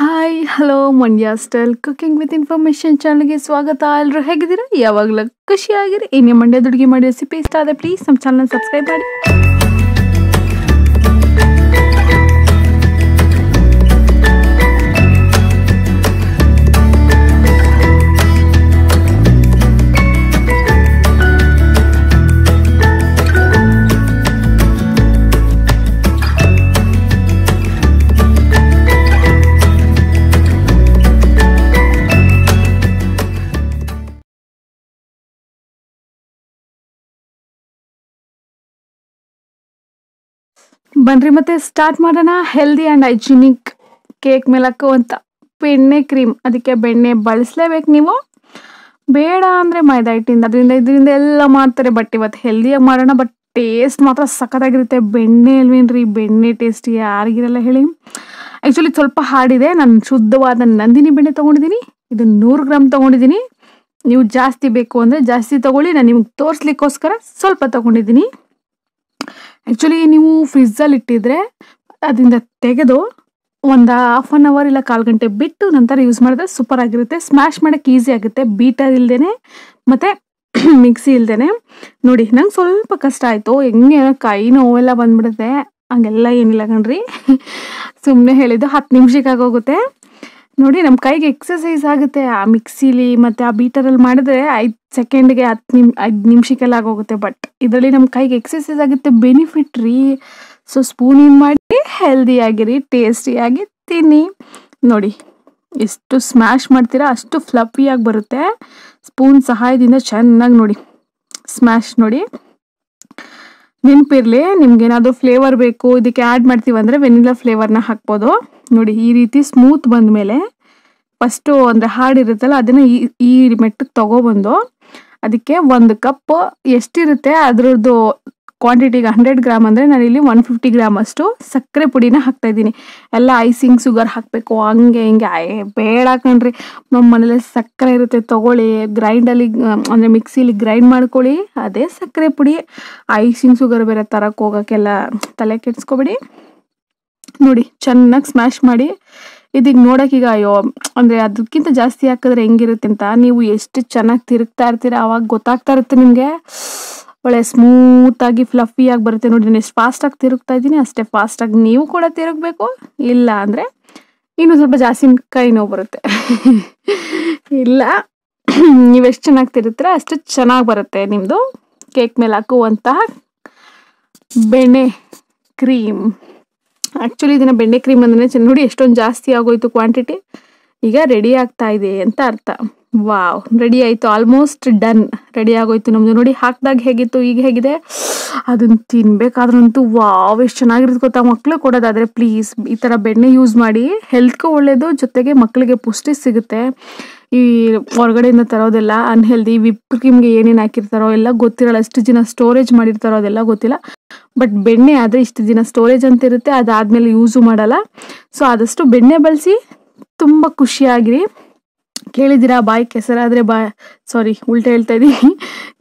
hi hello Mandya style cooking with information ಚಾನಲ್ಗೆ ಸ್ವಾಗತ ಎಲ್ಲರೂ ಹೇಗಿದ್ದೀರಾ ಯಾವಾಗಲೂ ಖುಷಿಯಾಗಿರಿ ಏನೇ ಮಂಡ್ಯದ ಅಡುಗೆ ಮಾಡಿ ರೆಸಿಪಿ ಇಷ್ಟ ಆದರೆ ಪ್ಲೀಸ್ ನಮ್ಮ ಚಾನಲ್ ಸಬ್ಸ್ಕ್ರೈಬ್ ಮಾಡಿ ಬನ್ರಿ ಮತ್ತೆ ಸ್ಟಾರ್ಟ್ ಮಾಡೋಣ ಹೆಲ್ದಿ ಆ್ಯಂಡ್ ಹೈಜಿನಿಕ್ ಕೇಕ್ ಮೇಲಕ್ಕು ಅಂತ ಬೆಣ್ಣೆ ಕ್ರೀಮ್ ಅದಕ್ಕೆ ಬೆಣ್ಣೆ ಬಳಸಲೇಬೇಕು ನೀವು ಬೇಡ ಅಂದರೆ ಮೈದಾ ಹಿಟ್ಟಿಂದ ಅದರಿಂದ ಇದರಿಂದ ಎಲ್ಲ ಮಾಡ್ತಾರೆ ಬಟ್ ಇವತ್ತು ಹೆಲ್ದಿಯಾಗಿ ಮಾಡೋಣ ಬಟ್ ಟೇಸ್ಟ್ ಮಾತ್ರ ಸಖತ್ತಾಗಿರುತ್ತೆ ಬೆಣ್ಣೆ ಅಲ್ವೇನ್ರಿ ಬೆಣ್ಣೆ ಟೇಸ್ಟಿ ಯಾರಿಗಿರಲ್ಲ ಹೇಳಿ ಆ್ಯಕ್ಚುಲಿ ಸ್ವಲ್ಪ ಹಾಡಿದೆ ನಾನು ಶುದ್ಧವಾದ ನಂದಿನಿ ಬೆಣ್ಣೆ ತೊಗೊಂಡಿದ್ದೀನಿ ಇದು ನೂರು ಗ್ರಾಮ್ ತೊಗೊಂಡಿದ್ದೀನಿ ನೀವು ಜಾಸ್ತಿ ಬೇಕು ಅಂದರೆ ಜಾಸ್ತಿ ತೊಗೊಳ್ಳಿ ನಾನು ನಿಮಗೆ ತೋರಿಸ್ಲಿಕ್ಕೋಸ್ಕರ ಸ್ವಲ್ಪ ತೊಗೊಂಡಿದ್ದೀನಿ ಆ್ಯಕ್ಚುಲಿ ನೀವು ಫ್ರಿಜ್ಜಲ್ಲಿ ಇಟ್ಟಿದ್ರೆ ಅದರಿಂದ ತೆಗೆದು ಒಂದು ಹಾಫ್ ಆನ್ ಅವರ್ ಇಲ್ಲ ಕಾಲು ಗಂಟೆ ಬಿಟ್ಟು ನಂತರ ಯೂಸ್ ಮಾಡಿದ್ರೆ ಸೂಪರ್ ಆಗಿರುತ್ತೆ ಸ್ಮ್ಯಾಶ್ ಮಾಡೋಕ್ಕೆ ಈಸಿ ಆಗುತ್ತೆ ಬೀಟರ್ ಇಲ್ಲದೇ ಮತ್ತು ಮಿಕ್ಸಿ ಇಲ್ಲದೇ ನೋಡಿ ನಂಗೆ ಸ್ವಲ್ಪ ಕಷ್ಟ ಆಯಿತು ಹೆಂಗೆ ಕೈ ನೋವೆಲ್ಲ ಬಂದ್ಬಿಡುತ್ತೆ ಹಂಗೆಲ್ಲ ಏನಿಲ್ಲ ಕಣ್ರಿ ಸುಮ್ಮನೆ ಹೇಳಿದ್ದು ಹತ್ತು ನಿಮಿಷಕ್ಕಾಗೋಗುತ್ತೆ ನೋಡಿ ನಮ್ಮ ಕೈಗೆ ಎಕ್ಸಸೈಸ್ ಆಗುತ್ತೆ ಆ ಮಿಕ್ಸಿಲಿ ಮತ್ತು ಆ ಬೀಟರಲ್ಲಿ ಮಾಡಿದ್ರೆ ಐದು ಸೆಕೆಂಡ್ಗೆ ಹತ್ತು ನಿಮ್ ಐದು ನಿಮಿಷಕ್ಕೆಲ್ಲ ಆಗೋಗುತ್ತೆ ಬಟ್ ಇದರಲ್ಲಿ ನಮ್ಮ ಕೈಗೆ ಎಕ್ಸಸೈಸ್ ಆಗುತ್ತೆ ಬೆನಿಫಿಟ್ ರೀ ಸೊ ಸ್ಪೂನಿಂಗ್ ಮಾಡಿ ಹೆಲ್ದಿಯಾಗಿರಿ ಟೇಸ್ಟಿಯಾಗಿ ತಿನ್ನಿ ನೋಡಿ ಎಷ್ಟು ಸ್ಮ್ಯಾಶ್ ಮಾಡ್ತೀರಾ ಅಷ್ಟು ಫ್ಲಫಿಯಾಗಿ ಬರುತ್ತೆ ಸ್ಪೂನ್ ಸಹಾಯದಿಂದ ಚೆನ್ನಾಗಿ ನೋಡಿ ಸ್ಮ್ಯಾಶ್ ನೋಡಿ ನೆನಪಿರಲಿ ನಿಮ್ಗೇನಾದರೂ ಫ್ಲೇವರ್ ಬೇಕು ಇದಕ್ಕೆ ಆ್ಯಡ್ ಮಾಡ್ತೀವಂದರೆ ವೆನಿಲಾ ಫ್ಲೇವರ್ನ ಹಾಕ್ಬೋದು ನೋಡಿ ಈ ರೀತಿ ಸ್ಮೂತ್ ಬಂದ ಮೇಲೆ ಫಸ್ಟು ಅಂದರೆ ಹಾಡಿರುತ್ತಲ್ಲ ಅದನ್ನು ಈ ಈ ಮೆಟ್ಟಿಗೆ ತೊಗೊಬಂದು ಅದಕ್ಕೆ ಒಂದು ಕಪ್ ಎಷ್ಟಿರುತ್ತೆ ಅದರದ್ದು ಕ್ವಾಂಟಿಟಿಗೆ ಹಂಡ್ರೆಡ್ ಗ್ರಾಮ್ ಅಂದರೆ ನಾನಿಲ್ಲಿ ಒನ್ ಫಿಫ್ಟಿ ಗ್ರಾಮ್ ಅಷ್ಟು ಸಕ್ಕರೆ ಪುಡಿನ ಹಾಕ್ತಾ ಇದ್ದೀನಿ ಎಲ್ಲ ಐಸಿಂಗ್ ಶುಗರ್ ಹಾಕಬೇಕು ಹಂಗೆ ಹಿಂಗೆ ಬೇಡ ಕಣ್ರಿ ನಮ್ಮ ಮನೇಲಿ ಸಕ್ಕರೆ ಇರುತ್ತೆ ತೊಗೊಳ್ಳಿ ಗ್ರೈಂಡಲ್ಲಿ ಅಂದರೆ ಮಿಕ್ಸಿಲಿ ಗ್ರೈಂಡ್ ಮಾಡ್ಕೊಳ್ಳಿ ಅದೇ ಸಕ್ಕರೆ ಪುಡಿ ಐಸಿಂಗ್ ಶುಗರ್ ಬೇರೆ ತರಕ್ಕೆ ಹೋಗೋಕ್ಕೆಲ್ಲ ತಲೆ ಕೆಡಿಸ್ಕೊಬೇಡಿ ನೋಡಿ ಚೆನ್ನಾಗಿ ಸ್ಮ್ಯಾಶ್ ಮಾಡಿ ಇದೀಗ ಈಗ ಅಯ್ಯೋ ಅಂದರೆ ಅದಕ್ಕಿಂತ ಜಾಸ್ತಿ ಹಾಕಿದ್ರೆ ಹೆಂಗಿರುತ್ತೆ ಅಂತ ನೀವು ಎಷ್ಟು ಚೆನ್ನಾಗಿ ತಿರುಗ್ತಾ ಇರ್ತೀರ ಅವಾಗ ಗೊತ್ತಾಗ್ತಾ ಇರುತ್ತೆ ನಿಮಗೆ ಒಳ್ಳೆ ಸ್ಮೂತಾಗಿ ಫ್ಲಫಿಯಾಗಿ ಬರುತ್ತೆ ನೋಡಿ ನಾನು ಎಷ್ಟು ಫಾಸ್ಟಾಗಿ ತಿರುಗ್ತಾ ಇದ್ದೀನಿ ಅಷ್ಟೇ ಫಾಸ್ಟಾಗಿ ನೀವು ಕೂಡ ತಿರುಗಬೇಕು ಇಲ್ಲ ಅಂದರೆ ಇನ್ನೂ ಸ್ವಲ್ಪ ಜಾಸ್ತಿ ಕೈ ನೋವು ಬರುತ್ತೆ ಇಲ್ಲ ನೀವು ಎಷ್ಟು ಚೆನ್ನಾಗಿ ತಿರುತ್ತೀರ ಅಷ್ಟು ಚೆನ್ನಾಗಿ ಬರುತ್ತೆ ನಿಮ್ಮದು ಕೇಕ್ ಮೇಲೆ ಹಾಕುವಂತಹ ಬೆಣ್ಣೆ ಕ್ರೀಮ್ ಆ್ಯಕ್ಚುಲಿ ಇದನ್ನು ಬೆಣ್ಣೆ ಕ್ರೀಮ್ ಅಂದ್ರೆ ನೋಡಿ ಎಷ್ಟೊಂದು ಜಾಸ್ತಿ ಆಗೋಯ್ತು ಕ್ವಾಂಟಿಟಿ ಈಗ ರೆಡಿ ಆಗ್ತಾ ಇದೆ ಅಂತ ಅರ್ಥ ವಾವ್ ರೆಡಿ ಆಯಿತು ಆಲ್ಮೋಸ್ಟ್ ಡನ್ ರೆಡಿ ಆಗೋಯ್ತು ನಮ್ಮದು ನೋಡಿ ಹಾಕಿದಾಗ ಹೇಗಿತ್ತು ಈಗ ಹೇಗಿದೆ ಅದನ್ನ ತಿನ್ಬೇಕಾದ್ರಂತೂ ವಾವ್ ಎಷ್ಟು ಚೆನ್ನಾಗಿರುತ್ತೆ ಗೊತ್ತಾ ಮಕ್ಕಳು ಕೊಡೋದಾದರೆ ಪ್ಲೀಸ್ ಈ ಥರ ಬೆಣ್ಣೆ ಯೂಸ್ ಮಾಡಿ ಹೆಲ್ತ್ಗೂ ಒಳ್ಳೆಯದು ಜೊತೆಗೆ ಮಕ್ಕಳಿಗೆ ಪುಷ್ಟಿ ಸಿಗುತ್ತೆ ಈ ಹೊರಗಡೆಯಿಂದ ತರೋದೆಲ್ಲ ಅನ್ಹೆಲ್ದಿ ವಿಪ್ ಕ್ರೀಮ್ಗೆ ಏನೇನು ಹಾಕಿರ್ತಾರೋ ಎಲ್ಲ ಗೊತ್ತಿರಲ್ಲ ಎಷ್ಟು ದಿನ ಸ್ಟೋರೇಜ್ ಮಾಡಿರ್ತಾರೋ ಅದೆಲ್ಲ ಗೊತ್ತಿಲ್ಲ ಬಟ್ ಬೆಣ್ಣೆ ಆದರೆ ಇಷ್ಟು ದಿನ ಸ್ಟೋರೇಜ್ ಅಂತ ಇರುತ್ತೆ ಅದಾದಮೇಲೆ ಯೂಸು ಮಾಡಲ್ಲ ಸೊ ಆದಷ್ಟು ಬೆಣ್ಣೆ ಬಳಸಿ ತುಂಬ ಖುಷಿಯಾಗಿರಿ ಕೇಳಿದ್ದೀರಾ ಬಾಯಿ ಕೆಸರಾದರೆ ಬಾಯ್ ಸಾರಿ ಉಲ್ಟ ಹೇಳ್ತಾ ಇದ್ದೀನಿ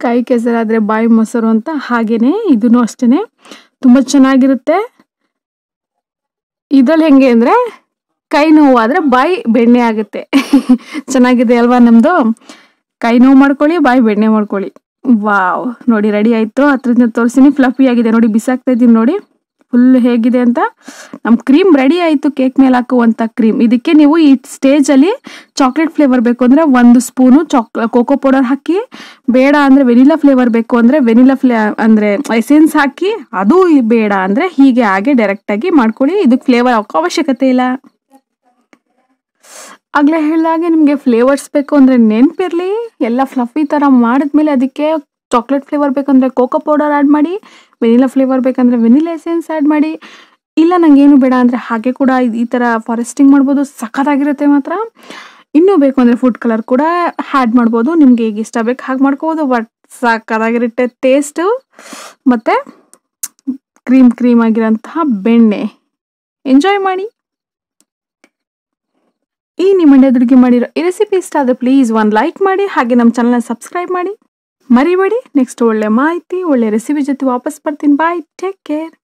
ಕಾಯಿ ಕೆಸರಾದರೆ ಬಾಯಿ ಮೊಸರು ಅಂತ ಹಾಗೇ ಇದೂ ಅಷ್ಟೇ ತುಂಬ ಚೆನ್ನಾಗಿರುತ್ತೆ ಇದ್ರಲ್ಲಿ ಹೆಂಗೆ ಅಂದರೆ ಕೈ ನೋವಾದರೆ ಬಾಯಿ ಬೆಣ್ಣೆ ಆಗುತ್ತೆ ಚೆನ್ನಾಗಿದೆ ಅಲ್ವಾ ನಮ್ಮದು ಕೈ ನೋವು ಮಾಡ್ಕೊಳ್ಳಿ ಬಾಯಿ ಬೆಣ್ಣೆ ಮಾಡ್ಕೊಳ್ಳಿ ವಾವ್ ನೋಡಿ ರೆಡಿ ಆಯಿತು ಹತ್ರದಿಂದ ತೋರಿಸ್ತೀನಿ ಫ್ಲಫಿ ಆಗಿದೆ ನೋಡಿ ಬಿಸಾಕ್ತಾ ಇದ್ದೀನಿ ನೋಡಿ ಫುಲ್ ಹೇಗಿದೆ ಅಂತ ನಮ್ಮ ಕ್ರೀಮ್ ರೆಡಿ ಆಯಿತು ಕೇಕ್ ಮೇಲೆ ಹಾಕುವಂಥ ಕ್ರೀಮ್ ಇದಕ್ಕೆ ನೀವು ಈ ಸ್ಟೇಜಲ್ಲಿ ಚಾಕ್ಲೇಟ್ ಫ್ಲೇವರ್ ಬೇಕು ಅಂದರೆ ಒಂದು ಸ್ಪೂನು ಚಾಕ್ ಕೋಕೋ ಪೌಡರ್ ಹಾಕಿ ಬೇಡ ಅಂದರೆ ವೆನಿಲಾ ಫ್ಲೇವರ್ ಬೇಕು ಅಂದರೆ ವೆನಿಲಾ ಫ್ಲೇ ಅಂದರೆ ಎಸೆನ್ಸ್ ಹಾಕಿ ಅದು ಬೇಡ ಅಂದರೆ ಹೀಗೆ ಹಾಗೆ ಡೈರೆಕ್ಟಾಗಿ ಮಾಡ್ಕೊಳ್ಳಿ ಇದಕ್ಕೆ ಫ್ಲೇವರ್ ಅವಶ್ಯಕತೆ ಇಲ್ಲ ಆಗಲೇ ಹೇಳಿದಾಗೆ ನಿಮಗೆ ಫ್ಲೇವರ್ಸ್ ಬೇಕು ಅಂದರೆ ನೆನ್ಪಿರ್ಲಿ ಎಲ್ಲ ಫ್ಲಫಿ ಥರ ಮಾಡಿದ್ಮೇಲೆ ಅದಕ್ಕೆ ಚಾಕ್ಲೇಟ್ ಫ್ಲೇವರ್ ಬೇಕಂದ್ರೆ ಕೋಕೋ ಪೌಡರ್ ಆ್ಯಡ್ ಮಾಡಿ ವೆನಿಲಾ ಫ್ಲೇವರ್ ಬೇಕಂದರೆ ವೆನಿಲಾ ಎಸೆನ್ಸ್ ಆ್ಯಡ್ ಮಾಡಿ ಇಲ್ಲ ಏನು ಬೇಡ ಅಂದರೆ ಹಾಗೆ ಕೂಡ ಈ ಥರ ಫಾರೆಸ್ಟಿಂಗ್ ಮಾಡ್ಬೋದು ಸಖತ್ತಾಗಿರುತ್ತೆ ಮಾತ್ರ ಇನ್ನೂ ಬೇಕು ಅಂದರೆ ಫುಡ್ ಕಲರ್ ಕೂಡ ಆ್ಯಡ್ ಮಾಡ್ಬೋದು ನಿಮ್ಗೆ ಈಗ ಇಷ್ಟ ಬೇಕು ಹಾಗೆ ಮಾಡ್ಕೋಬೋದು ಬಟ್ ಸಾಕಾಗಿರುತ್ತೆ ಟೇಸ್ಟು ಮತ್ತು ಕ್ರೀಮ್ ಕ್ರೀಮ್ ಆಗಿರೋಂತಹ ಬೆಣ್ಣೆ ಎಂಜಾಯ್ ಮಾಡಿ ಈ ನಿಮ್ಮ ಮಂಡ್ಯದ ಮಾಡಿರೋ ಈ ರೆಸಿಪಿ ಇಷ್ಟ ಆದರೆ ಪ್ಲೀಸ್ ಒಂದು ಲೈಕ್ ಮಾಡಿ ಹಾಗೆ ನಮ್ಮ ಚಾನಲ್ನ ಸಬ್ಸ್ಕ್ರೈಬ್ ಮಾಡಿ ಮರಿಬೇಡಿ ನೆಕ್ಸ್ಟ್ ಒಳ್ಳೆ ಮಾಹಿತಿ ಒಳ್ಳೆ ರೆಸಿಪಿ ಜೊತೆ ವಾಪಸ್ ಬರ್ತೀನಿ ಬಾಯ್ ಟೇಕ್ ಕೇರ್